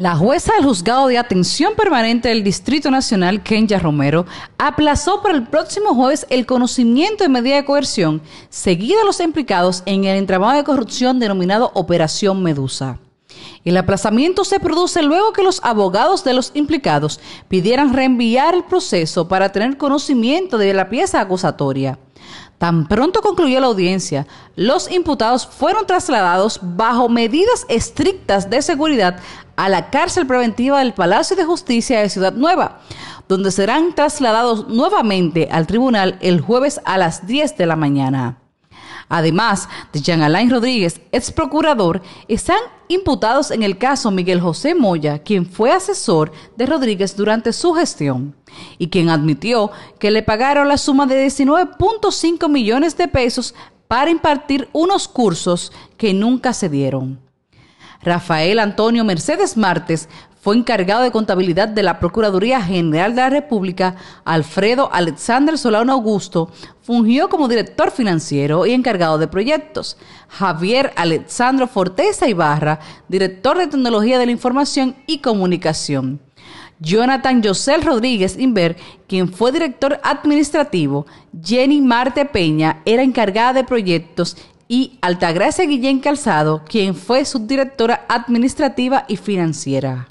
La jueza del juzgado de atención permanente del Distrito Nacional, Kenya Romero, aplazó para el próximo jueves el conocimiento de medida de coerción seguida a los implicados en el entramado de corrupción denominado Operación Medusa. El aplazamiento se produce luego que los abogados de los implicados pidieran reenviar el proceso para tener conocimiento de la pieza acusatoria. Tan pronto concluyó la audiencia, los imputados fueron trasladados bajo medidas estrictas de seguridad a la cárcel preventiva del Palacio de Justicia de Ciudad Nueva, donde serán trasladados nuevamente al tribunal el jueves a las 10 de la mañana. Además de Jean Alain Rodríguez, ex procurador, están imputados en el caso Miguel José Moya, quien fue asesor de Rodríguez durante su gestión y quien admitió que le pagaron la suma de 19.5 millones de pesos para impartir unos cursos que nunca se dieron. Rafael Antonio Mercedes Martes fue encargado de contabilidad de la Procuraduría General de la República, Alfredo Alexander Solano Augusto, fungió como director financiero y encargado de proyectos. Javier Alexandro Forteza Ibarra, director de Tecnología de la Información y Comunicación. Jonathan Josel Rodríguez Inver, quien fue director administrativo, Jenny Marte Peña era encargada de proyectos y Altagracia Guillén Calzado, quien fue subdirectora administrativa y financiera.